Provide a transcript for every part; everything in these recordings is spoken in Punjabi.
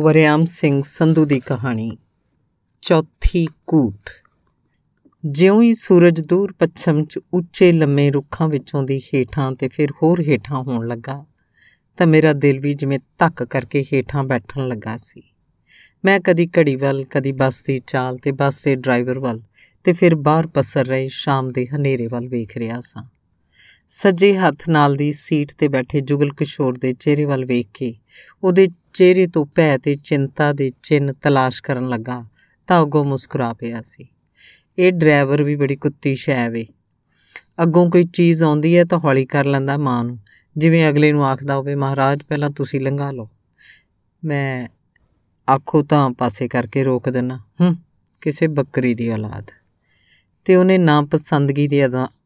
ਵਰਿਆਮ ਸਿੰਘ ਸੰਧੂ ਦੀ ਕਹਾਣੀ ਚੌਥੀ ਕੂਟ ਜਿਉਂ ਹੀ ਸੂਰਜ ਦੂਰ ਪੱਛਮ 'ਚ ਉੱਚੇ ਲੰਮੇ ਰੁੱਖਾਂ ਵਿੱਚੋਂ ਦੀ ਹੇਠਾਂ ਤੇ ਫਿਰ ਹੋਰ ਹੇਠਾਂ ਹੋਣ ਲੱਗਾ ਤਾਂ ਮੇਰਾ ਦਿਲ ਵੀ ਜਿਵੇਂ ਧੱਕ ਕਰਕੇ ਹੇਠਾਂ ਬੈਠਣ ਲੱਗਾ ਸੀ ਮੈਂ ਕਦੀ ਘੜੀ ਵੱਲ ਕਦੀ ਬੱਸ ਦੀ ਚਾਲ ਤੇ ਬੱਸ ਦੇ ਡਰਾਈਵਰ ਵੱਲ ਤੇ ਫਿਰ ਬਾਹਰ ਪਸਰ ਰਹੇ ਸ਼ਾਮ ਦੇ ਹਨੇਰੇ ਵੱਲ ਵੇਖ ਰਿਹਾ ਸਾਂ ਸੱਜੇ ਹੱਥ ਨਾਲ ਦੀ ਸੀਟ ਤੇ ਬੈਠੇ ਜੁਗਲ ਕਿਸ਼ੋਰ ਦੇ ਚਿਹਰੇ ਵੱਲ ਵੇਖ ਕੇ ਉਹਦੇ ਚਿਹਰੇ ਤੋਂ ਭੈ ਤੇ ਚਿੰਤਾ ਦੇ ਚਿੰਨ ਤਲਾਸ਼ ਕਰਨ ਲੱਗਾ ਤਾਂ ਅੱਗੋਂ ਮੁਸਕਰਾ ਪਿਆ ਸੀ ਇਹ ਡਰਾਈਵਰ ਵੀ ਬੜੀ ਕੁੱਤੀ ਸ਼ੈ ਵੇ ਅੱਗੋਂ ਕੋਈ ਚੀਜ਼ ਆਉਂਦੀ ਹੈ ਤਾਂ ਹੌਲੀ ਕਰ ਲੈਂਦਾ ਮਾਂ ਨੂੰ ਜਿਵੇਂ ਅਗਲੇ ਨੂੰ ਆਖਦਾ ਹੋਵੇ ਮਹਾਰਾਜ ਪਹਿਲਾਂ ਤੁਸੀਂ ਲੰਘਾ ਲਓ ਮੈਂ ਆਖੋ ਤਾਂ ਪਾਸੇ ਕਰਕੇ ਰੋਕ ਦਿੰਨਾ ਹੂੰ ਕਿਸੇ ਬੱਕਰੀ ਦੀ ਔਲਾਦ ਤੇ ਉਹਨੇ ਨਾ ਪਸੰਦਗੀ ਦੇ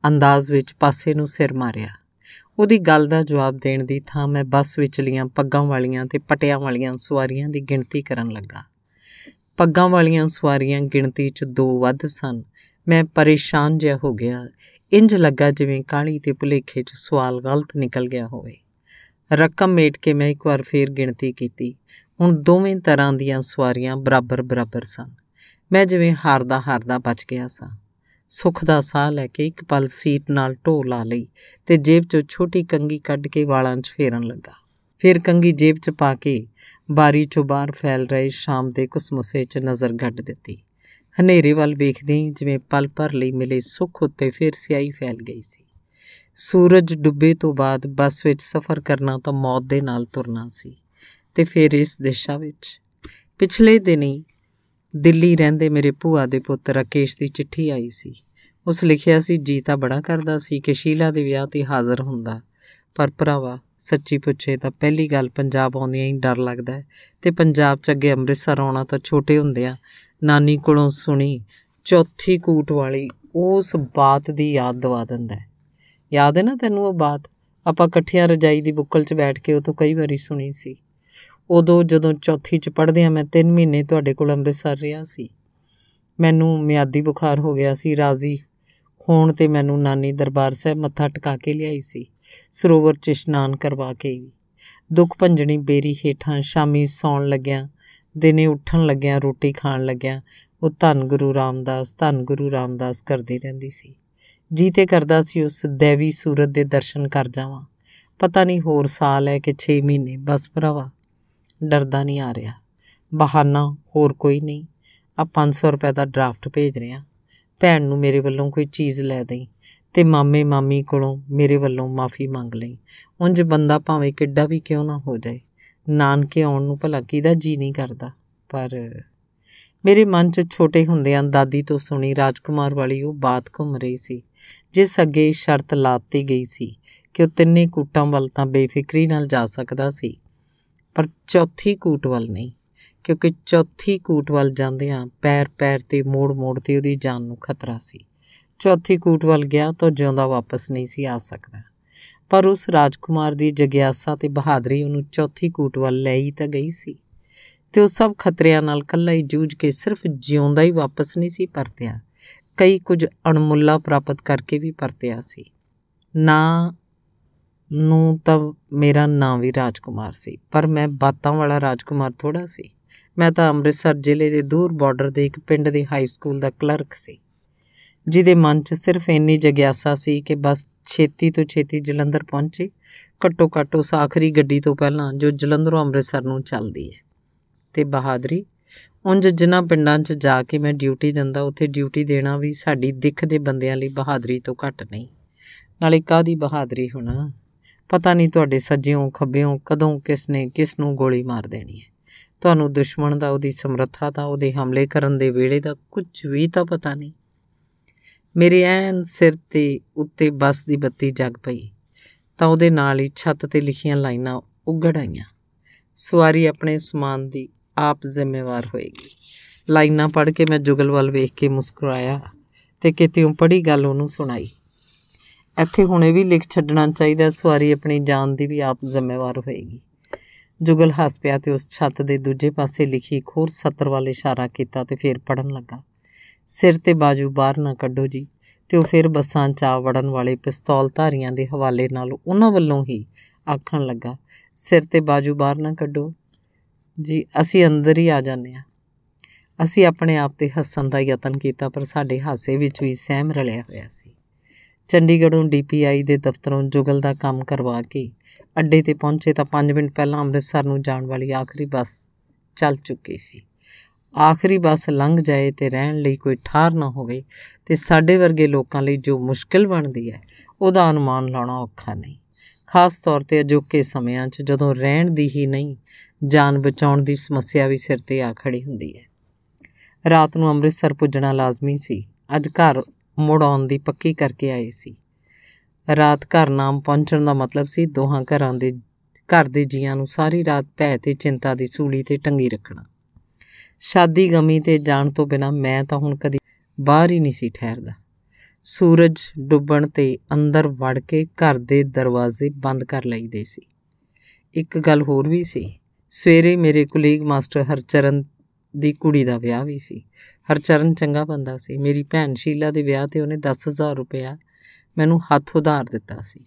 ਅੰਦਾਜ਼ ਵਿੱਚ ਪਾਸੇ ਨੂੰ ਸਿਰ ਮਾਰਿਆ ਉਹਦੀ ਗੱਲ ਦਾ ਜਵਾਬ ਦੇਣ ਦੀ ਥਾਂ ਮੈਂ ਬੱਸ ਵਿਚਲੀਆਂ ਪੱਗਾਂ ਵਾਲੀਆਂ ਤੇ ਪਟਿਆਂ ਵਾਲੀਆਂ ਸਵਾਰੀਆਂ ਦੀ ਗਿਣਤੀ ਕਰਨ ਲੱਗਾ ਪੱਗਾਂ ਵਾਲੀਆਂ ਸਵਾਰੀਆਂ ਗਿਣਤੀ 'ਚ ਦੋ ਵੱਧ ਸਨ ਮੈਂ ਪਰੇਸ਼ਾਨ ਜਿਹਾ ਹੋ ਗਿਆ ਇੰਜ ਲੱਗਾ ਜਿਵੇਂ ਕਾਲੀ ਤੇ ਭੁਲੇਖੇ 'ਚ ਸਵਾਲ ਗਲਤ ਨਿਕਲ ਗਿਆ ਹੋਵੇ ਰਕਮ ਮੇਟ ਕੇ ਮੈਂ ਇੱਕ ਵਾਰ ਫੇਰ ਗਿਣਤੀ ਕੀਤੀ ਹੁਣ ਦੋਵੇਂ ਤਰ੍ਹਾਂ ਦੀਆਂ ਸਵਾਰੀਆਂ ਬਰਾਬਰ ਬਰਾਬਰ ਸਨ ਮੈਂ ਜਿਵੇਂ ਹਾਰਦਾ ਹਾਰਦਾ ਬਚ ਗਿਆ ਸਾਂ ਸੁੱਖ ਦਾ ਸਾਹ ਲੈ ਕੇ ਇੱਕ ਪਲ ਸੀਟ ਨਾਲ ਢੋ ਲਾ ਲਈ ਤੇ ਜੇਬ 'ਚੋਂ ਛੋਟੀ ਕੰਗੀ ਕੱਢ ਕੇ ਵਾਲਾਂ 'ਚ ਫੇਰਨ ਲੱਗਾ ਫਿਰ ਕੰਗੀ ਜੇਬ 'ਚ ਪਾ ਕੇ ਬਾਰੀ 'ਚੋਂ ਬਾਹਰ ਫੈਲ ਰਹੇ ਸ਼ਾਮ ਦੇ ਕੁਸਮੁਸੇ 'ਚ ਨਜ਼ਰ ਘੱਟ ਦਿੱਤੀ ਹਨੇਰੇ ਵੱਲ ਵੇਖਦੇ ਹੀ ਜਿਵੇਂ ਪਲ ਭਰ ਲਈ ਮਿਲੇ ਸੁੱਖ ਉੱਤੇ ਫਿਰ ਸਿਆਹੀ ਫੈਲ ਗਈ ਸੀ ਸੂਰਜ ਡੁੱਬੇ ਤੋਂ ਬਾਅਦ ਬੱਸ ਵਿੱਚ ਸਫ਼ਰ ਕਰਨਾ ਤਾਂ ਮੌਤ ਦੇ ਨਾਲ ਤੁਰਨਾ ਸੀ ਤੇ ਫਿਰ ਇਸ ਦਿਸ਼ਾ ਵਿੱਚ ਪਿਛਲੇ ਦਿਨੀ ਦਿੱਲੀ ਰਹਿੰਦੇ ਮੇਰੇ ਭੂਆ ਦੇ ਪੁੱਤ ਰਕੇਸ਼ ਦੀ ਚਿੱਠੀ ਆਈ ਸੀ ਉਸ ਲਿਖਿਆ ਸੀ ਜੀ ਤਾਂ ਬੜਾ ਕਰਦਾ ਸੀ ਕਿ ਸ਼ੀਲਾ ਦੇ ਵਿਆਹ ਤੇ ਹਾਜ਼ਰ ਹੁੰਦਾ ਪਰ ਭਰਾਵਾ ਸੱਚੀ ਪੁੱਛੇ ਤਾਂ ਪਹਿਲੀ ਗੱਲ ਪੰਜਾਬ ਆਉਂਦਿਆਂ ਹੀ ਡਰ ਲੱਗਦਾ ਤੇ ਪੰਜਾਬ 'ਚ ਅੱਗੇ ਅੰਮ੍ਰਿਤਸਰ ਆਉਣਾ ਤਾਂ ਛੋਟੇ ਹੁੰਦੇ ਆ ਨਾਨੀ ਕੋਲੋਂ ਸੁਣੀ ਚੌਥੀ ਕੂਟ ਵਾਲੀ ਉਸ ਬਾਤ ਦੀ ਯਾਦ ਦਵਾ ਦਿੰਦਾ ਯਾਦ ਹੈ ਨਾ ਤੈਨੂੰ ਉਹ ਬਾਤ ਆਪਾਂ ਇਕੱਠਿਆਂ ਰਜਾਈ ਦੀ ਬੁੱਕਲ 'ਚ ਬੈਠ ਕੇ ਉਹ ਤੋਂ ਕਈ ਵਾਰੀ ਸੁਣੀ ਸੀ ਉਦੋਂ ਜਦੋਂ ਚੌਥੀ ਚ ਪੜ੍ਹਦੇ ਆ ਮੈਂ 3 ਮਹੀਨੇ ਤੁਹਾਡੇ ਕੋਲ ਅੰਮ੍ਰਿਤਸਰ ਰਿਹਾ ਸੀ ਮੈਨੂੰ ਮਿਆਦੀ ਬੁਖਾਰ ਹੋ ਗਿਆ ਸੀ ਰਾਜ਼ੀ ਹੋਣ ਤੇ ਮੈਨੂੰ ਨਾਨੀ ਦਰਬਾਰ ਸਾਹਿਬ ਮੱਥਾ ਟਿਕਾ ਕੇ ਲਿਆਈ ਸੀ ਸਰੋਵਰ ਚ ਇਸ਼ਨਾਨ ਕਰਵਾ ਕੇ ਦੁੱਖ ਭੰਜਣੀ ਬੇਰੀ ਹੇਠਾਂ ਸ਼ਾਮੀ ਸੌਣ ਲੱਗਿਆ ਦਿਨੇ ਉੱਠਣ ਲੱਗਿਆ ਰੋਟੀ ਖਾਣ ਲੱਗਿਆ ਉਹ ਧੰਨ ਗੁਰੂ ਰਾਮਦਾਸ ਧੰਨ ਗੁਰੂ ਰਾਮਦਾਸ ਕਰਦੀ ਰਹਿੰਦੀ ਸੀ ਜੀ ਤੇ ਕਰਦਾ ਸੀ ਉਸ ਦੇਵੀ ਸੂਰਤ ਦੇ ਦਰਸ਼ਨ ਕਰ ਜਾਵਾਂ ਪਤਾ ਨਹੀਂ ਹੋਰ ਸਾਲ ਹੈ ਕਿ 6 ਮਹੀਨੇ ਬਸ ਭਰਾਵਾ ਡਰਦਾ ਨਹੀਂ ਆ ਰਿਹਾ ਬਹਾਨਾ ਹੋਰ ਕੋਈ ਨਹੀਂ ਆ 500 ਰੁਪਏ ਦਾ ਡਰਾਫਟ ਭੇਜ ਰਿਹਾ ਭੈਣ ਨੂੰ ਮੇਰੇ ਵੱਲੋਂ ਕੋਈ ਚੀਜ਼ ਲੈ ਦੇਈ ਤੇ ਮਾਮੇ ਮਾਮੀ ਕੋਲੋਂ ਮੇਰੇ ਵੱਲੋਂ ਮਾਫੀ ਮੰਗ ਲਈ ਉੰਜ ਬੰਦਾ ਭਾਵੇਂ ਕਿੱਡਾ ਵੀ ਕਿਉਂ ਨਾ ਹੋ ਜਾਏ ਨਾਨਕੇ ਆਉਣ ਨੂੰ ਭਲਾ ਕਿਹਦਾ ਜੀ ਨਹੀਂ ਕਰਦਾ ਪਰ ਮੇਰੇ ਮਨ 'ਚ ਛੋਟੇ ਹੁੰਦਿਆਂ ਦਾਦੀ ਤੋਂ ਸੁਣੀ ਰਾਜਕੁਮਾਰ ਵਾਲੀ ਉਹ ਬਾਤ ਘੁੰਮ ਰਹੀ ਸੀ ਜਿਸ ਅੱਗੇ ਸ਼ਰਤ ਲਾਤੀ ਗਈ ਸੀ ਕਿ ਉਹ ਤਿੰਨੇ ਕੂਟਾਂ ਵੱਲ ਤਾਂ ਬੇਫਿਕਰੀ ਨਾਲ ਜਾ ਸਕਦਾ ਸੀ ਪਰ ਚੌਥੀ ਕੂਟ ਵੱਲ ਨਹੀਂ ਕਿਉਂਕਿ ਚੌਥੀ ਕੂਟ ਵੱਲ ਜਾਂਦਿਆਂ ਪੈਰ ਪੈਰ ਤੇ ਮੋੜ ਮੋੜ ਤੇ ਉਹਦੀ ਜਾਨ ਨੂੰ ਖਤਰਾ ਸੀ ਚੌਥੀ ਕੂਟ ਵੱਲ ਗਿਆ ਤਾਂ ਜਿਉਂਦਾ ਵਾਪਸ ਨਹੀਂ ਸੀ ਆ ਸਕਦਾ ਪਰ ਉਸ ਰਾਜਕੁਮਾਰ ਦੀ ਜਗਿਆਸਾ ਤੇ ਬਹਾਦਰੀ ਉਹਨੂੰ ਚੌਥੀ ਕੂਟ ਵੱਲ ਲੈ ਹੀ ਤਾਂ ਗਈ ਸੀ ਤੇ ਉਹ ਸਭ ਖਤਰਿਆਂ ਨਾਲ ਕੱਲਾ ਹੀ ਜੂਝ ਕੇ ਸਿਰਫ ਜਿਉਂਦਾ ਹੀ ਵਾਪਸ ਨਹੀਂ ਸੀ ਪਰਤਿਆ ਕਈ ਕੁਝ ਅਣਮੁੱਲਾ ਪ੍ਰਾਪਤ ਕਰਕੇ ਵੀ ਪਰਤਿਆ ਸੀ ਨਾ ਨੂੰ ਤਾਂ ਮੇਰਾ ਨਾਂ ਵੀ ਰਾਜਕੁਮਾਰ ਸੀ ਪਰ ਮੈਂ ਬਾਤਾਂ ਵਾਲਾ ਰਾਜਕੁਮਾਰ ਥੋੜਾ ਸੀ ਮੈਂ ਤਾਂ ਅੰਮ੍ਰਿਤਸਰ ਜ਼ਿਲ੍ਹੇ ਦੇ ਦੂਰ ਬਾਰਡਰ ਦੇ ਇੱਕ ਪਿੰਡ ਦੇ ਹਾਈ ਸਕੂਲ ਦਾ ਕਲਰਕ ਸੀ ਜਿਹਦੇ ਮਨ 'ਚ ਸਿਰਫ ਇੰਨੀ ਜਗਿਆਸਾ ਸੀ ਕਿ ਬਸ ਛੇਤੀ ਤੋਂ ਛੇਤੀ ਜਲੰਧਰ ਪਹੁੰਚੇ ਘੱਟੋ ਘੱਟ ਉਸ ਆਖਰੀ ਗੱਡੀ ਤੋਂ ਪਹਿਲਾਂ ਜੋ ਜਲੰਧਰੋਂ ਅੰਮ੍ਰਿਤਸਰ ਨੂੰ ਚੱਲਦੀ ਹੈ ਤੇ ਬਹਾਦਰੀ ਉੰਜ ਜਿਨ੍ਹਾਂ ਪਿੰਡਾਂ 'ਚ ਜਾ ਕੇ ਮੈਂ ਡਿਊਟੀ ਦਿੰਦਾ ਉੱਥੇ ਡਿਊਟੀ ਦੇਣਾ ਵੀ ਸਾਡੀ ਦਿੱਖ ਦੇ ਬੰਦਿਆਂ ਲਈ ਬਹਾਦਰੀ ਤੋਂ ਘੱਟ ਨਹੀਂ ਨਾਲੇ ਕਾਦੀ ਬਹਾਦਰੀ ਹੋਣਾ ਪਤਾ ਨਹੀਂ ਤੁਹਾਡੇ ਸੱਜਿਓਂ ਖੱਬਿਓਂ ਕਦੋਂ ਕਿਸ ਨੇ ਕਿਸ ਨੂੰ ਗੋਲੀ ਮਾਰ ਦੇਣੀ ਹੈ ਤੁਹਾਨੂੰ ਦੁਸ਼ਮਣ ਦਾ ਉਹਦੀ ਸਮਰੱਥਾ ਦਾ ਉਹਦੇ ਹਮਲੇ ਕਰਨ ਦੇ ਵੇਲੇ ਦਾ ਕੁਝ ਵੀ ਤਾਂ ਪਤਾ ਨਹੀਂ ਮੇਰੇ ਐਨ ਸਿਰ ਤੇ ਉੱਤੇ ਬਸ ਦੀ ਬੱਤੀ ਜਗ ਪਈ ਤਾਂ ਉਹਦੇ ਨਾਲ ਹੀ ਛੱਤ ਤੇ ਲਿਖੀਆਂ ਲਾਈਨਾਂ ਉੱਗੜ ਆਈਆਂ ਸਵਾਰੀ ਆਪਣੇ ਸਮਾਨ ਦੀ ਆਪ ਜ਼ਿੰਮੇਵਾਰ ਹੋਏਗੀ ਲਾਈਨਾਂ ਪੜ੍ਹ ਕੇ ਮੈਂ ਜੁਗਲ ਵੱਲ ਵੇਖ ਕੇ ਮੁਸਕਰਾਇਆ ਤੇ ਉਹ ਪੜੀ ਗੱਲ ਉਹਨੂੰ ਸੁਣਾਈ ਇੱਥੇ ਹੁਣੇ ਵੀ ਲਿਖ ਛੱਡਣਾ ਚਾਹੀਦਾ ਸਵਾਰੀ ਆਪਣੀ ਜਾਨ ਦੀ ਵੀ ਆਪ ਜ਼ਿੰਮੇਵਾਰ ਹੋਏਗੀ ਜੁਗਲ ਹੱਸ ਪਿਆ ਤੇ ਉਸ ਛੱਤ ਦੇ ਦੂਜੇ ਪਾਸੇ ਲਿਖੀ ਖੋਰ ਸੱਤਰ ਵਾਲੇ ਇਸ਼ਾਰਾ ਕੀਤਾ ਤੇ ਫਿਰ ਪੜਨ ਲੱਗਾ ਸਿਰ ਤੇ ਬਾਜੂ ਬਾਹਰ ਨਾ ਕੱਢੋ ਜੀ ਤੇ ਉਹ ਫਿਰ ਬੱਸਾਂ 'ਚ ਆ ਵੜਨ ਵਾਲੇ ਧਾਰੀਆਂ ਦੇ ਹਵਾਲੇ ਨਾਲ ਉਹਨਾਂ ਵੱਲੋਂ ਹੀ ਆਖਣ ਲੱਗਾ ਸਿਰ ਤੇ ਬਾਜੂ ਬਾਹਰ ਨਾ ਕੱਢੋ ਜੀ ਅਸੀਂ ਅੰਦਰ ਹੀ ਆ ਜਾਂਦੇ ਆ ਅਸੀਂ ਆਪਣੇ ਆਪ ਤੇ ਹੱਸਣ ਦਾ ਯਤਨ ਕੀਤਾ ਪਰ ਸਾਡੇ ਹਾਸੇ ਵਿੱਚ ਵੀ ਸਹਿਮ ਰਲਿਆ ਹੋਇਆ ਸੀ ਚੰਡੀਗੜ੍ਹੋਂ ਡੀਪੀਆਈ ਦੇ ਦਫ਼ਤਰੋਂ ਜੁਗਲ ਦਾ ਕੰਮ ਕਰਵਾ ਕੇ ਅੱਡੇ ਤੇ ਪਹੁੰਚੇ ਤਾਂ 5 ਮਿੰਟ ਪਹਿਲਾਂ ਅੰਮ੍ਰਿਤਸਰ ਨੂੰ ਜਾਣ ਵਾਲੀ ਆਖਰੀ ਬੱਸ ਚੱਲ ਚੁੱਕੀ ਸੀ ਆਖਰੀ ਬੱਸ ਲੰਘ ਜਾਏ ਤੇ ਰਹਿਣ ਲਈ ਕੋਈ ਠਾਰ ਨਾ ਹੋਵੇ ਤੇ ਸਾਡੇ ਵਰਗੇ ਲੋਕਾਂ ਲਈ ਜੋ ਮੁਸ਼ਕਲ ਬਣਦੀ ਹੈ ਉਹਦਾ ਅਨੁਮਾਨ ਲਾਉਣਾ ਔਖਾ ਨਹੀਂ ਖਾਸ ਤੌਰ ਤੇ ਅਜੋਕੇ ਸਮਿਆਂ 'ਚ ਜਦੋਂ ਰਹਿਣ ਦੀ ਹੀ ਨਹੀਂ ਜਾਨ ਬਚਾਉਣ ਦੀ ਸਮੱਸਿਆ ਵੀ ਸਿਰ ਤੇ ਆ ਖੜੀ ਹੁੰਦੀ ਹੈ ਰਾਤ ਨੂੰ ਅੰਮ੍ਰਿਤਸਰ ਪੁੱਜਣਾ ਲਾਜ਼ਮੀ ਸੀ ਅੱਜ ਘਰ ਮੁੜ ਆਉਣ ਦੀ ਪੱਕੀ ਕਰਕੇ ਆਏ ਸੀ ਰਾਤ ਘਰ ਨਾਮ ਪਹੁੰਚਣ ਦਾ ਮਤਲਬ ਸੀ ਦੋਹਾਂ ਘਰਾਂ ਦੇ ਘਰ ਦੇ ਜੀਆਂ ਨੂੰ ਸਾਰੀ ਰਾਤ ਭੈ ਤੇ ਚਿੰਤਾ ਦੀ ਸੂਲੀ ਤੇ ਟੰਗੀ ਰੱਖਣਾ ਸ਼ਾਦੀ ਗਮੀ ਤੇ ਜਾਣ ਤੋਂ ਬਿਨਾ ਮੈਂ ਤਾਂ ਹੁਣ ਕਦੀ ਬਾਹਰ ਹੀ ਨਹੀਂ ਸੀ ਠਹਿਰਦਾ ਸੂਰਜ ਡੁੱਬਣ ਤੇ ਅੰਦਰ ਵੜ ਕੇ ਘਰ ਦੇ ਦਰਵਾਜ਼ੇ ਬੰਦ ਕਰ ਲਈਦੇ ਸੀ ਇੱਕ ਗੱਲ ਹੋਰ ਵੀ ਸੀ ਸਵੇਰੇ ਮੇਰੇ ਕੁਲੀਗ ਮਾਸਟਰ ਹਰਚਰਨ ਦੀ ਕੁੜੀ ਦਾ ਵਿਆਹ ਵੀ ਸੀ ਹਰਚਰਨ ਚੰਗਾ ਬੰਦਾ ਸੀ ਮੇਰੀ ਭੈਣ ਸ਼ੀਲਾ ਦੇ ਵਿਆਹ ਤੇ ਉਹਨੇ 10000 ਰੁਪਇਆ ਮੈਨੂੰ ਹੱਥ ਉਧਾਰ ਦਿੱਤਾ ਸੀ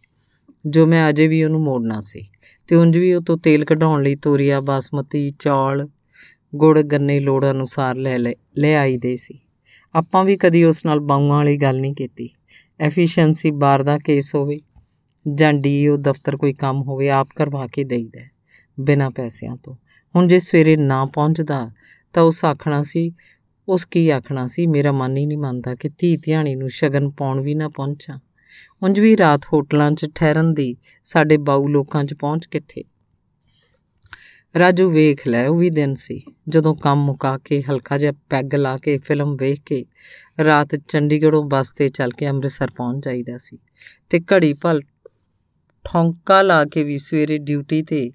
ਜੋ ਮੈਂ ਅਜੇ ਵੀ ਉਹਨੂੰ ਮੋੜਨਾ ਸੀ ਤੇ ਉੰਜ ਵੀ ਉਹ ਤੋਂ ਤੇਲ ਕਢਾਉਣ ਲਈ ਤੋਰੀਆ ਬਾਸਮਤੀ ਚੌਲ ਗੁੜ ਗੰਨੇ ਲੋੜ ਅਨੁਸਾਰ ਲੈ ਲੈ ਆਈ ਦੇ ਸੀ ਆਪਾਂ ਵੀ ਕਦੀ ਉਸ ਨਾਲ ਬਾਹਾਂ ਵਾਲੀ ਗੱਲ ਨਹੀਂ ਕੀਤੀ ਐਫੀਸ਼ੀਐਂਸੀ ਬਾਰ ਦਾ ਕੇਸ ਹੋਵੇ ਜਾਂ ਡੀਓ ਦਫ਼ਤਰ ਕੋਈ ਕੰਮ ਹੋਵੇ ਆਪ ਕਰਵਾ ਕੇ ਦੇਈਦਾ ਬਿਨਾ ਪੈਸਿਆਂ ਤੋਂ ਹੁਣ ਜੇ ਸਵੇਰੇ ਨਾ ਪਹੁੰਚਦਾ ਤਾਂ ਉਸ ਆਖਣਾ ਸੀ ਉਸ ਕੀ ਆਖਣਾ ਸੀ ਮੇਰਾ ਮਨ ਹੀ ਨਹੀਂ ਮੰਨਦਾ ਕਿ ਧੀ ਧਿਆਣੀ ਨੂੰ ਸ਼ਗਨ ਪਾਉਣ ਵੀ ਨਾ ਪਹੁੰਚਾਂ ਉੰਜ ਵੀ ਰਾਤ ਹੋਟਲਾਂ 'ਚ ਠਹਿਰਨ ਦੀ ਸਾਡੇ ਬਾਊ ਲੋਕਾਂ 'ਚ ਪਹੁੰਚ ਕਿੱਥੇ ਰਾਜੂ ਵੇਖ ਲੈ ਉਹ ਵੀ ਦਿਨ ਸੀ ਜਦੋਂ ਕੰਮ ਮੁਕਾ ਕੇ ਹਲਕਾ ਜਿਹਾ ਪੈਗ ਲਾ ਕੇ ਫਿਲਮ ਵੇਖ ਕੇ ਰਾਤ ਚੰਡੀਗੜ੍ਹੋਂ ਬੱਸ ਤੇ ਚੱਲ ਕੇ ਅੰਮ੍ਰਿਤਸਰ ਪਹੁੰਚ ਜਾਈਦਾ ਸੀ ਤੇ ਘੜੀ ਭਲ ਠੌਂਕਾ ਲਾ ਕੇ ਵੀ ਸਵੇਰੇ ਡਿਊਟੀ ਤੇ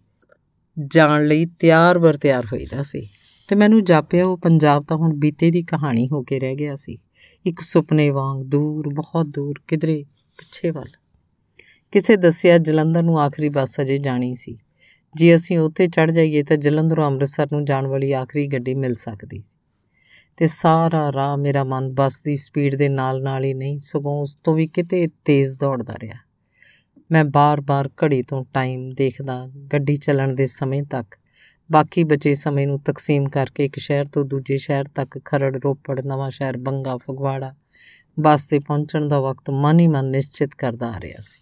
ਜਾਣ ਲਈ ਤਿਆਰ ਵਰ ਤਿਆਰ ਹੋਈਦਾ ਸੀ ਤੇ ਮੈਨੂੰ ਜਾਪਿਆ ਉਹ ਪੰਜਾਬ ਤਾਂ ਹੁਣ ਬੀਤੇ ਦੀ ਕਹਾਣੀ ਹੋ ਕੇ ਰਹਿ ਗਿਆ ਸੀ ਇੱਕ ਸੁਪਨੇ ਵਾਂਗ ਦੂਰ ਬਹੁਤ ਦੂਰ ਕਿਧਰੇ ਪਿੱਛੇ ਵੱਲ ਕਿਸੇ ਦੱਸਿਆ ਜਲੰਧਰ ਨੂੰ ਆਖਰੀ ਬੱਸ ਅਜੇ ਜਾਣੀ ਸੀ ਜੇ ਅਸੀਂ ਉੱਥੇ ਚੜ ਜਾਈਏ ਤਾਂ ਜਲੰਧਰੋਂ ਅੰਮ੍ਰਿਤਸਰ ਨੂੰ ਜਾਣ ਵਾਲੀ ਆਖਰੀ ਗੱਡੀ ਮਿਲ ਸਕਦੀ ਸੀ ਤੇ ਸਾਰਾ ਰਾਹ ਮੇਰਾ ਮਨ ਬੱਸ ਦੀ ਸਪੀਡ ਦੇ ਨਾਲ-ਨਾਲ ਹੀ ਨਹੀਂ ਸਗੋਂ ਉਸ ਤੋਂ ਵੀ ਕਿਤੇ ਤੇਜ਼ ਦੌੜਦਾ ਰਿਹਾ ਮੈਂ ਬਾਰ-ਬਾਰ ਘੜੀ ਤੋਂ ਟਾਈਮ ਦੇਖਦਾ ਗੱਡੀ ਚੱਲਣ ਦੇ ਸਮੇਂ ਤੱਕ ਬਾਕੀ ਬਚੇ ਸਮੇਂ ਨੂੰ ਤਕਸੀਮ ਕਰਕੇ ਇੱਕ ਸ਼ਹਿਰ ਤੋਂ ਦੂਜੇ ਸ਼ਹਿਰ ਤੱਕ ਖਰੜ ਰੋਪੜ ਨਵਾਂ ਸ਼ਹਿਰ ਬੰਗਾ ਫਗਵਾੜਾ ਬੱਸ ਤੇ ਪਹੁੰਚਣ ਦਾ ਵਕਤ ਮਨ ਹੀ ਮਨ ਨਿਸ਼ਚਿਤ ਕਰਦਾ ਆ ਰਿਹਾ ਸੀ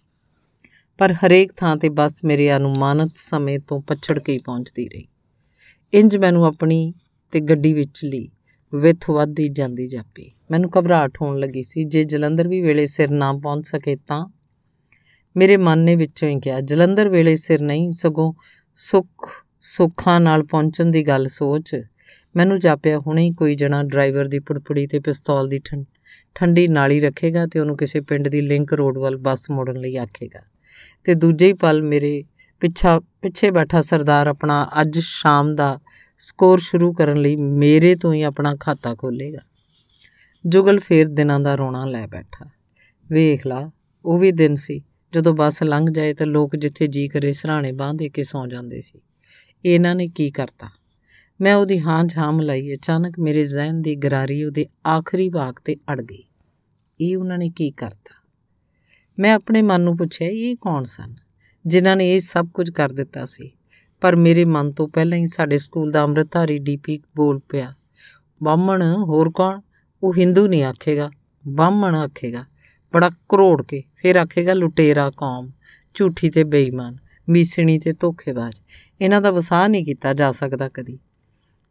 ਪਰ ਹਰੇਕ ਥਾਂ ਤੇ ਬੱਸ ਮੇਰੇ ਅਨੁਮਾਨਿਤ ਸਮੇਂ ਤੋਂ ਪਛੜ ਕੇ ਹੀ ਪਹੁੰਚਦੀ ਰਹੀ ਇੰਜ ਮੈਨੂੰ ਆਪਣੀ ਤੇ ਗੱਡੀ ਵਿੱਚ ਲਈ ਵਿਥ ਵੱਧਦੀ ਜਾਂਦੀ ਜਾਪੀ ਮੈਨੂੰ ਘਬਰਾਹਟ ਹੋਣ ਲੱਗੀ ਸੀ ਜੇ ਜਲੰਧਰ ਵੀ ਵੇਲੇ ਸਿਰ ਨਾ ਪਹੁੰਚ ਸਕੇ ਤਾਂ ਮੇਰੇ ਮਨ ਨੇ ਵਿੱਚੋਂ ਹੀ ਕਿਹਾ ਜਲੰਧਰ ਵੇਲੇ ਸਿਰ ਨਹੀਂ ਸਗੋਂ ਸੁੱਖ ਸੁੱਖਾਂ ਨਾਲ ਪਹੁੰਚਣ ਦੀ ਗੱਲ ਸੋਚ ਮੈਨੂੰ ਜਾਪਿਆ ਹੁਣੇ ਹੀ ਕੋਈ ਜਣਾ ਡਰਾਈਵਰ ਦੀ ਪੁੜਪੁੜੀ ਤੇ ਪਿਸਤੌਲ ਦੀ ਠੰਡੀ ਨਾਲੀ ਰੱਖੇਗਾ ਤੇ ਉਹਨੂੰ ਕਿਸੇ ਪਿੰਡ ਦੀ ਲਿੰਕ ਰੋਡ ਵੱਲ ਬੱਸ ਮੋੜਨ ਲਈ ਆਖੇਗਾ ਤੇ ਦੂਜੇ ਹੀ ਪਲ ਮੇਰੇ ਪਿੱਛਾ ਪਿੱਛੇ ਬੈਠਾ ਸਰਦਾਰ ਆਪਣਾ ਅੱਜ ਸ਼ਾਮ ਦਾ ਸਕੋਰ ਸ਼ੁਰੂ ਕਰਨ ਲਈ ਮੇਰੇ ਤੋਂ ਹੀ ਆਪਣਾ ਖਾਤਾ ਖੋਲੇਗਾ ਜੁਗਲ ਫੇਰ ਦਿਨਾਂ ਦਾ ਰੋਣਾ ਲੈ ਬੈਠਾ ਵੇਖ ਲਾ ਉਹ ਵੀ ਦਿਨ ਸੀ ਜਦੋਂ ਬੱਸ ਲੰਘ ਜਾਏ ਤਾਂ ਲੋਕ ਜਿੱਥੇ ਜੀ ਕਰੇ ਸਰਾਣੇ ਬਾਂਧੇ ਕੇ ਸੌਂ ਜਾਂਦੇ ਸੀ ਇਹਨਾਂ ਨੇ ਕੀ ਕਰਤਾ ਮੈਂ ਉਹਦੀ ਹਾਂ ਝਾਮ ਲਈ ਅਚਾਨਕ ਮੇਰੇ ਜ਼ਹਿਨ ਦੀ ਗਰਾਰੀ ਉਹਦੇ ਆਖਰੀ ਵਾਕ ਤੇ ਅੜ ਗਈ ਇਹ ਉਹਨਾਂ ਨੇ ਕੀ ਕਰਤਾ ਮੈਂ ਆਪਣੇ ਮਨ ਨੂੰ ਪੁੱਛਿਆ ਇਹ ਕੌਣ ਸਨ ਜਿਨ੍ਹਾਂ ਨੇ ਇਹ ਸਭ ਕੁਝ ਕਰ ਦਿੱਤਾ ਸੀ ਪਰ ਮੇਰੇ ਮਨ ਤੋਂ ਪਹਿਲਾਂ ਹੀ ਸਾਡੇ ਸਕੂਲ ਦਾ ਅੰਮ੍ਰਿਤਧਾਰੀ ਡੀਪੀ ਬੋਲ ਪਿਆ ਬਾਹਮਣ ਹੋਰ ਕੌਣ ਉਹ ਹਿੰਦੂ ਨਹੀਂ ਆਖੇਗਾ ਬਾਹਮਣ ਆਖੇਗਾ ਬੜਾ ਕਰੋੜ ਕੇ ਫਿਰ ਆਖੇਗਾ ਲੁਟੇਰਾ ਕੌਮ ਝੂਠੀ ਤੇ ਬੇਈਮਾਨ ਮੀਸਣੀ ਤੇ ਧੋਖੇਬਾਜ਼ ਇਹਨਾਂ ਦਾ ਵਸਾਹ ਨਹੀਂ ਕੀਤਾ ਜਾ ਸਕਦਾ ਕਦੀ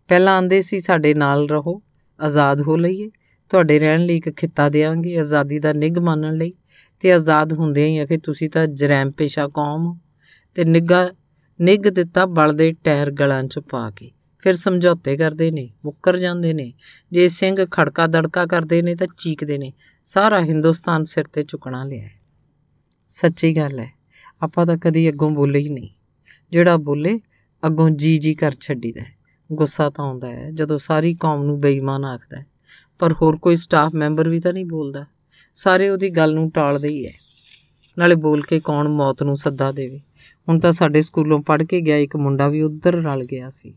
ਪਹਿਲਾਂ ਆਂਦੇ ਸੀ ਸਾਡੇ ਨਾਲ ਰਹੋ ਆਜ਼ਾਦ ਹੋ ਲਈਏ ਤੁਹਾਡੇ ਰਹਿਣ ਲਈ ਇੱਕ ਖਿੱਤਾ ਦੇਵਾਂਗੇ ਆਜ਼ਾਦੀ ਦਾ ਨਿਗ ਮੰਨਣ ਲਈ ਤੇ ਆਜ਼ਾਦ ਹੁੰਦੇ ਹੀ ਕਿ ਤੁਸੀਂ ਤਾਂ ਜਰੈਮ ਪੇਸ਼ਾ ਕੌਮ ਤੇ ਨਿੱਗਾ ਨਿੱਗ ਦਿੱਤਾ ਬਲ ਦੇ ਟਾਇਰ ਗਲਾਂ 'ਚ ਪਾ ਕੇ ਫਿਰ ਸਮਝੌਤੇ ਕਰਦੇ ਨੇ ਮੁੱਕਰ ਜਾਂਦੇ ਨੇ ਜੇ ਸਿੰਘ ਖੜਕਾ ਦੜਕਾ ਕਰਦੇ ਨੇ ਤਾਂ ਚੀਕਦੇ ਨੇ ਸਾਰਾ ਹਿੰਦੁਸਤਾਨ ਸਿਰ ਤੇ ਝੁਕਣਾ ਲਿਆ ਸੱਚੀ ਗੱਲ ਹੈ ਆਪਾਂ ਤਾਂ ਕਦੀ ਅੱਗੋਂ ਬੋਲੇ ਹੀ ਨਹੀਂ ਜਿਹੜਾ ਬੋਲੇ ਅੱਗੋਂ ਜੀ ਜੀ ਕਰ ਛੱਡੀਦਾ ਹੈ ਗੁੱਸਾ ਤਾਂ ਆਉਂਦਾ ਹੈ ਜਦੋਂ ਸਾਰੀ ਕੌਮ ਨੂੰ ਬੇਈਮਾਨ ਆਖਦਾ ਪਰ ਹੋਰ ਕੋਈ ਸਟਾਫ ਮੈਂਬਰ ਵੀ ਤਾਂ ਨਹੀਂ ਬੋਲਦਾ ਸਾਰੇ ਉਹਦੀ ਗੱਲ ਨੂੰ ਟਾਲਦੇ ਹੀ ਐ ਨਾਲੇ ਬੋਲ ਕੇ ਕੌਣ ਮੌਤ ਨੂੰ ਸੱਦਾ ਦੇਵੇ ਹੁਣ ਤਾਂ ਸਾਡੇ ਸਕੂਲੋਂ ਪੜ੍ਹ ਕੇ ਗਿਆ ਇੱਕ ਮੁੰਡਾ ਵੀ ਉੱਧਰ ਰਲ ਗਿਆ ਸੀ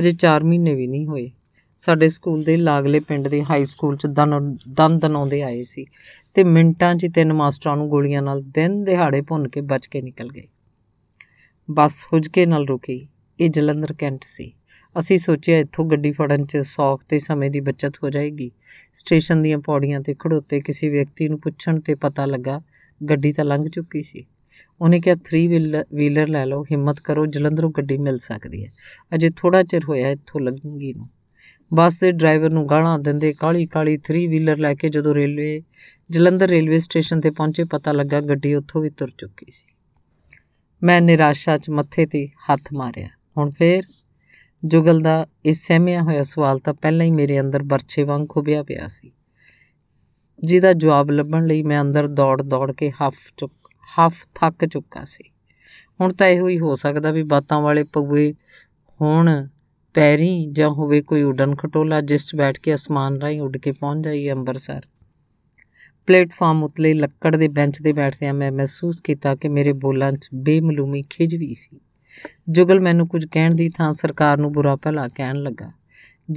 ਅਜੇ 4 ਮਹੀਨੇ ਵੀ ਨਹੀਂ ਹੋਏ ਸਾਡੇ ਸਕੂਲ ਦੇ ਲਾਗਲੇ ਪਿੰਡ ਦੇ ਹਾਈ ਸਕੂਲ 'ਚ ਦੰਦ ਦਨ ਦਨਾਉਂਦੇ ਆਏ ਸੀ ਤੇ ਮਿੰਟਾਂ 'ਚ ਤਿੰਨ ਮਾਸਟਰਾਂ ਨੂੰ ਗੋਲੀਆਂ ਨਾਲ ਦਿਨ ਦਿਹਾੜੇ ਭੁੰਨ ਕੇ ਬਚ ਕੇ ਨਿਕਲ ਗਏ ਬੱਸ ਹੁਜਕੇ ਨਾਲ ਰੁਕੀ ਇਹ ਜਲੰਧਰ ਕੈਂਟ ਸੀ ਅਸੀਂ ਸੋਚਿਆ ਇੱਥੋਂ ਗੱਡੀ ਫੜਨ 'ਚ ਸੌਖ ਤੇ ਸਮੇਂ ਦੀ ਬਚਤ ਹੋ ਜਾਏਗੀ ਸਟੇਸ਼ਨ ਦੀਆਂ ਪੌੜੀਆਂ ਤੇ ਖੜੋਤੇ ਕਿਸੇ ਵਿਅਕਤੀ ਨੂੰ ਪੁੱਛਣ ਤੇ ਪਤਾ ਲੱਗਾ ਗੱਡੀ ਤਾਂ ਲੰਘ ਚੁੱਕੀ ਸੀ ਉਹਨੇ ਕਿਹਾ 3 ਵੀਲਰ ਲੈ ਲਓ ਹਿੰਮਤ ਕਰੋ ਜਲੰਧਰੋਂ ਗੱਡੀ ਮਿਲ ਸਕਦੀ ਹੈ ਅਜੇ ਥੋੜਾ ਚਿਰ ਹੋਇਆ ਇੱਥੋਂ ਲੱਗੂਗੀ ਨੂੰ ਬੱਸ ਦੇ ਡਰਾਈਵਰ ਨੂੰ ਗਾਲਾਂ ਦਿੰਦੇ ਕਾਲੀ ਕਾਲੀ 3 ਵੀਲਰ ਲੈ ਕੇ ਜਦੋਂ ਰੇਲਵੇ ਜਲੰਧਰ ਰੇਲਵੇ ਸਟੇਸ਼ਨ ਤੇ ਪਹੁੰਚੇ ਪਤਾ ਲੱਗਾ ਗੱਡੀ ਉੱਥੋਂ ਵੀ ਤੁਰ ਚੁੱਕੀ ਸੀ ਮੈਂ ਨਿਰਾਸ਼ਾ 'ਚ ਮੱਥੇ ਤੇ ਹੱਥ ਮਾਰਿਆ ਹੁਣ ਫੇਰ ਜੁਗਲ ਦਾ ਇਸ ਸਹਿਮਿਆ ਹੋਇਆ ਸਵਾਲ ਤਾਂ ਪਹਿਲਾਂ ਹੀ ਮੇਰੇ ਅੰਦਰ ਬਰਛੇ ਵਾਂਗ ਖੁਬਿਆ ਪਿਆ ਸੀ ਜਿਹਦਾ ਜਵਾਬ ਲੱਭਣ ਲਈ ਮੈਂ ਅੰਦਰ ਦੌੜ ਦੌੜ ਕੇ ਹਫ ਚੁੱਕ ਹਫ ਥੱਕ ਚੁੱਕਾ ਸੀ ਹੁਣ ਤਾਂ ਇਹੋ ਹੀ ਹੋ ਸਕਦਾ ਵੀ ਬਾਤਾਂ ਵਾਲੇ ਪਗੂਏ ਹੁਣ ਪੈਰੀ ਜਾਂ ਹੋਵੇ ਕੋਈ ਉਡਨ ਖਟੋਲਾ ਜਿਸ 'ਚ ਬੈਠ ਕੇ ਅਸਮਾਨ ਰਾਹੀਂ ਉੱਡ ਕੇ ਪਹੁੰਚ ਜਾਈਏ ਅੰਮ੍ਰਿਤਸਰ ਪਲੇਟਫਾਰਮ ਉਤਲੇ ਲੱਕੜ ਦੇ ਬੈਂਚ ਤੇ ਬੈਠਦਿਆਂ ਮੈਂ ਮਹਿਸੂਸ ਕੀਤਾ ਕਿ ਮੇਰੇ ਬੋਲਾਂ 'ਚ ਬੇਮਲੂਮੀ ਖਿਜ ਵੀ ਸੀ ਜੁਗਲ ਮੈਨੂੰ ਕੁਝ ਕਹਿਣ ਦੀ ਥਾਂ ਸਰਕਾਰ ਨੂੰ ਬੁਰਾ ਭਲਾ ਕਹਿਣ ਲੱਗਾ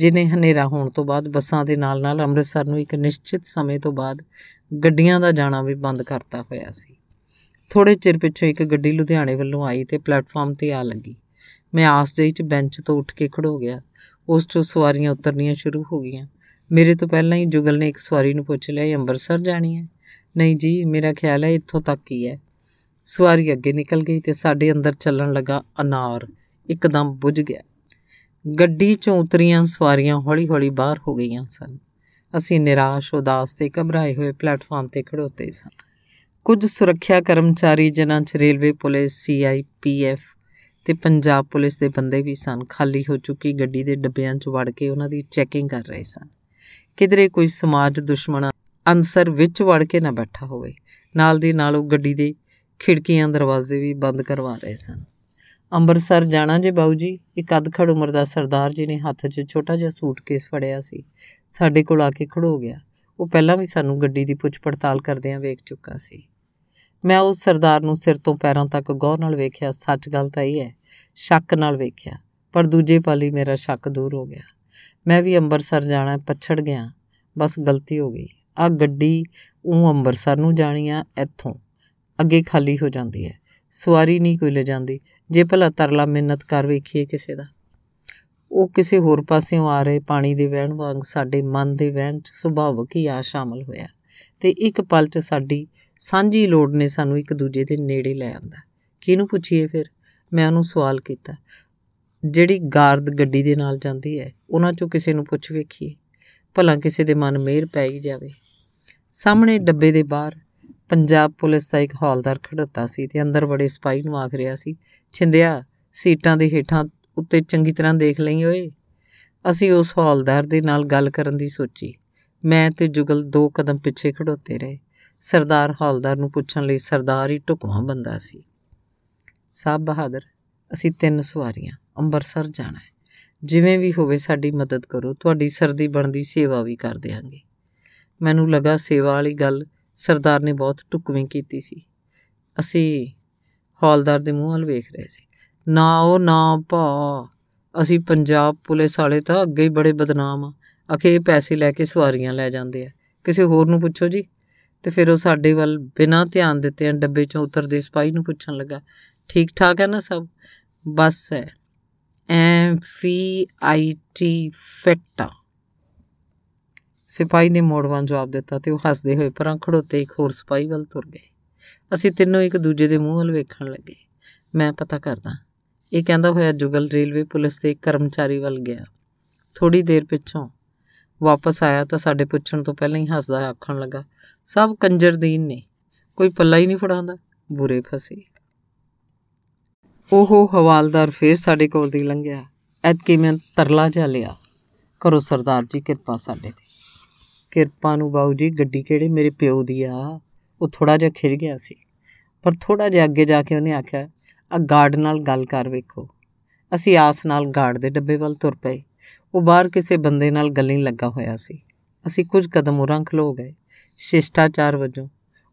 ਜਿਨੇ ਹਨੇਰਾ ਹੋਣ ਤੋਂ ਬਾਅਦ ਬੱਸਾਂ ਦੇ ਨਾਲ-ਨਾਲ ਅੰਮ੍ਰਿਤਸਰ ਨੂੰ ਇੱਕ ਨਿਸ਼ਚਿਤ ਸਮੇਂ ਤੋਂ ਬਾਅਦ ਗੱਡੀਆਂ ਦਾ ਜਾਣਾ ਵੀ ਬੰਦ ਕਰਤਾ ਹੋਇਆ ਸੀ ਥੋੜੇ ਚਿਰ ਪਿੱਛੋਂ ਇੱਕ ਗੱਡੀ ਲੁਧਿਆਣੇ ਵੱਲੋਂ ਆਈ ਤੇ ਪਲੇਟਫਾਰਮ ਤੇ ਆ ਲੱਗੀ ਮੈਂ ਆਸ ਜਿਹੀ 'ਚ ਬੈਂਚ ਤੋਂ ਉੱਠ ਕੇ ਖੜੋ ਗਿਆ ਉਸ 'ਚੋਂ ਸਵਾਰੀਆਂ ਉਤਰਨੀਆਂ ਸ਼ੁਰੂ ਹੋ ਗਈਆਂ ਮੇਰੇ ਤੋਂ ਪਹਿਲਾਂ ਹੀ ਜੁਗਲ ਨੇ ਇੱਕ ਸਵਾਰੀ ਨੂੰ ਪੁੱਛ ਲਿਆ ਇਹ ਅੰਮ੍ਰਿਤਸਰ ਜਾਣੀ ਹੈ ਨਹੀਂ ਜੀ ਮੇਰਾ ਖਿਆਲ ਹੈ ਇੱਥੋਂ ਤੱਕ ਹੀ ਹੈ ਸਵਾਰੀ ਅੱਗੇ ਨਿਕਲ ਗਈ ਤੇ ਸਾਡੇ ਅੰਦਰ ਚੱਲਣ ਲੱਗਾ ਅਨਾਰ ਇੱਕਦਮ ਬੁਝ ਗਿਆ ਗੱਡੀ 'ਚੋਂ ਉਤਰੀਆਂ ਸਵਾਰੀਆਂ ਹੌਲੀ-ਹੌਲੀ ਬਾਹਰ ਹੋ ਗਈਆਂ ਸਨ ਅਸੀਂ ਨਿਰਾਸ਼ ਉਦਾਸ ਤੇ ਘਬਰਾਏ ਹੋਏ ਪਲੇਟਫਾਰਮ ਤੇ ਖੜੋਤੇ ਸਾਂ ਕੁਝ ਸੁਰੱਖਿਆ ਕਰਮਚਾਰੀ ਜਿਨ੍ਹਾਂ 'ਚ ਰੇਲਵੇ ਪੁਲਿਸ ਸੀਆਈਪੀਐਫ ਤੇ ਪੰਜਾਬ ਪੁਲਿਸ ਦੇ ਬੰਦੇ ਵੀ ਸਨ ਖਾਲੀ ਹੋ ਚੁੱਕੀ ਗੱਡੀ ਦੇ ਡੱਬਿਆਂ 'ਚ ਵੜ ਕੇ ਉਹਨਾਂ ਦੀ ਚੈਕਿੰਗ ਕਰ ਰਹੇ ਸਨ ਕਿਧਰੇ ਕੋਈ ਸਮਾਜ ਦੁਸ਼ਮਣ ਅੰਸਰ ਵਿੱਚ ਵੜ ਕੇ ਨਾ ਬੈਠਾ ਹੋਵੇ ਨਾਲ ਦੀ ਨਾਲ ਉਹ ਗੱਡੀ ਦੇ ਖਿੜਕੀਆਂ ਦਰਵਾਜ਼ੇ ਵੀ ਬੰਦ ਕਰਵਾ ਰਹੇ ਸਨ ਅੰਮ੍ਰਿਤਸਰ ਜਾਣਾ ਜੇ ਬਾਉ ਜੀ ਇੱਕ ਅਧਖੜ ਉਮਰ ਦਾ ਸਰਦਾਰ ਜੀ ਨੇ ਹੱਥ 'ਚ ਛੋਟਾ ਜਿਹਾ ਸੂਟਕੇਸ ਫੜਿਆ ਸੀ ਸਾਡੇ ਕੋਲ ਆ ਕੇ ਖੜੋ ਗਿਆ ਉਹ ਪਹਿਲਾਂ ਵੀ ਸਾਨੂੰ ਗੱਡੀ ਦੀ ਪੁੱਛ ਪੜਤਾਲ ਕਰਦਿਆਂ ਵੇਖ ਚੁੱਕਾ ਸੀ ਮੈਂ ਉਸ ਸਰਦਾਰ ਨੂੰ ਸਿਰ ਤੋਂ ਪੈਰਾਂ ਤੱਕ ਗੌਰ ਨਾਲ ਵੇਖਿਆ ਸੱਚ ਗੱਲ ਤਾਂ ਇਹ ਹੈ ਸ਼ੱਕ ਨਾਲ ਵੇਖਿਆ ਪਰ ਦੂਜੇ ਪਾਲੀ ਮੇਰਾ ਸ਼ੱਕ ਦੂਰ ਹੋ ਗਿਆ ਮੈਂ ਵੀ ਅੰਮ੍ਰਿਤਸਰ ਜਾਣਾ ਪਛੜ ਗਿਆ ਬਸ ਗਲਤੀ ਹੋ ਗਈ ਆ ਗੱਡੀ ਉਹ ਅੰਮ੍ਰਿਤਸਰ ਨੂੰ ਜਾਣੀ ਆ ਇੱਥੋਂ ਅੱਗੇ ਖਾਲੀ ਹੋ ਜਾਂਦੀ ਹੈ ਸਵਾਰੀ ਨਹੀਂ ਕੋਈ ਲੈ ਜਾਂਦੀ ਜੇ ਭਲਾ ਤਰਲਾ ਮਿਹਨਤ ਕਰ ਵੇਖੀਏ ਕਿਸੇ ਦਾ ਉਹ ਕਿਸੇ ਹੋਰ ਪਾਸਿਓਂ ਆ ਰਹੇ ਪਾਣੀ ਦੇ ਵਹਿਣ ਵਾਂਗ ਸਾਡੇ ਮਨ ਦੇ ਵਹਿਣ 'ਚ ਸੁਭਾਵਕ ਹੀ ਆ ਸ਼ਾਮਲ ਹੋਇਆ ਤੇ ਇੱਕ ਪਲ 'ਚ ਸਾਡੀ ਸਾਂਝੀ ਲੋੜ ਨੇ ਸਾਨੂੰ ਇੱਕ ਦੂਜੇ ਦੇ ਨੇੜੇ ਲੈ ਆਂਦਾ ਕਿਹਨੂੰ ਪੁੱਛੀਏ ਫਿਰ ਮੈਂ ਉਹਨੂੰ ਸਵਾਲ ਕੀਤਾ ਜਿਹੜੀ ਗਾਰਦ ਗੱਡੀ ਦੇ ਨਾਲ ਜਾਂਦੀ ਹੈ ਉਹਨਾਂ ਚੋਂ ਕਿਸੇ ਨੂੰ ਪੁੱਛ ਵੇਖੀਏ ਭਲਾ ਕਿਸੇ ਦੇ ਮਨ ਮੇਰ ਪੈ ਹੀ ਜਾਵੇ ਸਾਹਮਣੇ ਡੱਬੇ ਦੇ ਬਾਹਰ ਪੰਜਾਬ ਪੁਲਿਸ ਦਾ ਇੱਕ ਹੌਲਦਾਰ ਖੜੋਤਾ ਸੀ ਤੇ ਅੰਦਰ ਬੜੇ ਸਪਾਈ ਨੂੰ ਆਖ ਰਿਹਾ ਸੀ ਛਿੰਦਿਆ ਸੀਟਾਂ ਦੇ ਹੇਠਾਂ ਉੱਤੇ ਚੰਗੀ ਤਰ੍ਹਾਂ ਦੇਖ ਲਈ ਓਏ ਅਸੀਂ ਉਸ ਹੌਲਦਾਰ ਦੇ ਨਾਲ ਗੱਲ ਕਰਨ ਦੀ ਸੋਚੀ ਮੈਂ ਤੇ ਜੁਗਲ ਦੋ ਕਦਮ ਪਿੱਛੇ ਖੜੋਤੇ ਰਹੇ ਸਰਦਾਰ ਹੌਲਦਾਰ ਨੂੰ ਪੁੱਛਣ ਲਈ ਸਰਦਾਰ ਹੀ ਟੁਕਵਾ ਬੰਦਾ ਸੀ ਸਾਬ ਬਹਾਦਰ ਅਸੀਂ ਤਿੰਨ ਸਵਾਰੀਆਂ ਅੰਮ੍ਰਿਤਸਰ ਜਾਣਾ ਹੈ ਜਿਵੇਂ ਵੀ ਹੋਵੇ ਸਾਡੀ ਮਦਦ ਕਰੋ ਤੁਹਾਡੀ ਸਰਦੀ ਬਣਦੀ ਸੇਵਾ ਵੀ ਕਰ ਦੇਵਾਂਗੇ ਮੈਨੂੰ ਲੱਗਾ ਸੇਵਾ ਵਾਲੀ ਗੱਲ ਸਰਦਾਰ ਨੇ ਬਹੁਤ ਟੁਕਵੇਂ ਕੀਤੀ ਸੀ ਅਸੀਂ ਹੌਲਦਾਰ ਦੇ ਮੂੰਹ ਹਲ ਵੇਖ ਰਹੇ ਸੀ ਨਾ ਉਹ ਨਾ ਭਾ ਅਸੀਂ ਪੰਜਾਬ ਪੁਲਿਸ ਵਾਲੇ ਤਾਂ ਅੱਗੇ ਹੀ ਬੜੇ ਬਦਨਾਮ ਆ ਅਖੇ ਇਹ ਪੈਸੇ ਲੈ ਕੇ ਸਵਾਰੀਆਂ ਲੈ ਜਾਂਦੇ ਆ ਕਿਸੇ ਹੋਰ ਨੂੰ ਪੁੱਛੋ ਜੀ ਤੇ ਫਿਰ ਉਹ ਸਾਡੇ ਵੱਲ ਬਿਨਾਂ ਧਿਆਨ ਦਿੱਤੇ ਡੱਬੇ ਚੋਂ ਉਤਰਦੇ ਸਿਪਾਹੀ ਨੂੰ ਪੁੱਛਣ ਲੱਗਾ ਠੀਕ ਠਾਕ ਹੈ ਨਾ ਸਭ ਬਸ ਹੈ ਐਮ ਫੀ ਆਈ ਟੀ ਫੈਕਟਾ ਸਿਪਾਹੀ ਨੇ ਮੋੜਵਾਂ ਜਵਾਬ ਦਿੱਤਾ ਤੇ ਉਹ ਹੱਸਦੇ ਹੋਏ ਪਰਾਂ ਖੜੋਤੇ ਇੱਕ ਹੋਰ ਸਿਪਾਹੀ ਵੱਲ ਤੁਰ ਗਏ ਅਸੀਂ ਤਿੰਨੋਂ ਇੱਕ ਦੂਜੇ ਦੇ ਮੂੰਹ ਵੱਲ ਵੇਖਣ ਲੱਗੇ ਮੈਂ ਪਤਾ ਕਰਦਾ ਇਹ ਕਹਿੰਦਾ ਹੋਇਆ ਜੁਗਲ ਰੇਲਵੇ ਪੁਲਿਸ ਦੇ ਕਰਮਚਾਰੀ ਵੱਲ ਗਿਆ ਥੋੜੀ ਦੇਰ ਪਿੱਛੋਂ ਵਾਪਸ ਆਇਆ ਤਾਂ ਸਾਡੇ ਪੁੱਛਣ ਤੋਂ ਪਹਿਲਾਂ ਹੀ ਹੱਸਦਾ ਆਖਣ ਲੱਗਾ ਸਭ ਕੰਜਰਦੀਨ ਨੇ ਕੋਈ ਪੱਲਾ ਹੀ ਨਹੀਂ ਫੜਾਉਂਦਾ ਬੁਰੇ ਫਸੇ ਉਹ ਹਵਾਲਦਾਰ ਫੇਰ ਸਾਡੇ ਕੋਲ ਦੀ ਲੰਘਿਆ ਐਤਕੀ ਮੈਂ ਤਰਲਾ ਜਾ ਲਿਆ ਕਰੋ ਸਰਦਾਰ ਜੀ ਕਿਰਪਾ ਸਾਡੇ ਤੇ ਕਿਰਪਾ ਨੂੰ ਬਾਉ ਜੀ ਗੱਡੀ ਕਿਹੜੇ ਮੇਰੇ ਪਿਓ ਦੀ ਆ ਉਹ ਥੋੜਾ ਜਿਹਾ ਖਿਜ ਗਿਆ ਸੀ ਪਰ ਥੋੜਾ ਜਿਹਾ ਅੱਗੇ ਜਾ ਕੇ ਉਹਨੇ ਆਖਿਆ ਆ ਗਾਰਡ ਨਾਲ ਗੱਲ ਕਰ ਵੇਖੋ ਅਸੀਂ ਆਸ ਨਾਲ ਗਾਰਡ ਦੇ ਡੱਬੇ ਵੱਲ ਤੁਰ ਪਏ ਉਹ ਬਾਹਰ ਕਿਸੇ ਬੰਦੇ ਨਾਲ ਗੱਲਾਂ ਲੱਗਾ ਹੋਇਆ ਸੀ ਅਸੀਂ ਕੁਝ ਕਦਮ ਉਰਾਂ ਖਲੋ ਗਏ ਸ਼ਿਸ਼ਟਾਚਾਰ ਵਜੋਂ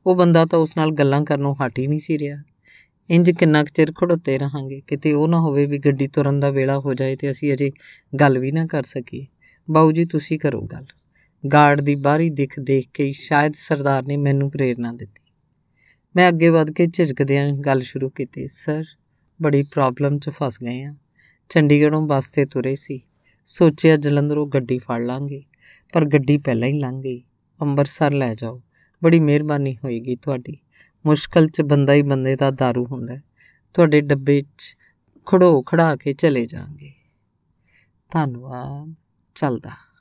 ਉਹ ਬੰਦਾ ਤਾਂ ਉਸ ਨਾਲ ਗੱਲਾਂ ਕਰਨੋਂ ਹਟ ਹੀ ਨਹੀਂ ਸੀ ਰਿਹਾ ਇੰਜ ਕਿੰਨਾ ਕੁ ਚਿਰ ਖੜੋਤੇ ਰਹਾਂਗੇ ਕਿਤੇ ਉਹ ਨਾ ਹੋਵੇ ਵੀ ਗੱਡੀ ਤੁਰਨ ਦਾ ਵੇਲਾ ਹੋ ਜਾਏ ਤੇ ਅਸੀਂ ਅਜੇ ਗੱਲ ਵੀ ਨਾ ਕਰ ਸਕੀਏ ਬਾਉ ਜੀ ਤੁਸੀਂ ਕਰੋ ਗੱਲ ਗਾਰਡ ਦੀ ਬਾਹਰੀ ਦਿਖ ਦੇਖ ਕੇ ਸ਼ਾਇਦ ਸਰਦਾਰ ਨੇ ਮੈਨੂੰ ਪ੍ਰੇਰਣਾ ਦਿੱਤੀ ਮੈਂ ਅੱਗੇ ਵਧ ਕੇ ਝਿਜਕਦਿਆਂ ਗੱਲ ਸ਼ੁਰੂ ਕੀਤੀ ਸਰ ਬੜੀ ਪ੍ਰੋਬਲਮ 'ਚ ਫਸ ਗਏ ਆ ਚੰਡੀਗੜ੍ਹੋਂ ਬਸ ਤੇ ਤੁਰੇ ਸੀ ਸੋਚਿਆ ਜਲੰਧਰੋਂ ਗੱਡੀ ਫੜ ਲਾਂਗੇ ਪਰ ਗੱਡੀ ਪਹਿਲਾਂ ਹੀ ਲੰਘ ਗਈ ਅੰਮ੍ਰਿਤਸਰ ਲੈ ਜਾਓ ਬੜੀ ਮਿਹਰਬਾਨੀ ਹੋਏਗੀ ਤੁਹਾਡੀ ਮੁਸ਼ਕਲ 'ਚ ਬੰਦਾ ਹੀ ਬੰਦੇ ਦਾ दारू ਹੁੰਦਾ ਤੁਹਾਡੇ ਡੱਬੇ 'ਚ ਖੜੋ ਖੜਾ ਕੇ ਚਲੇ ਜਾਾਂਗੇ ਧੰਨਵਾਦ ਚਲਦਾ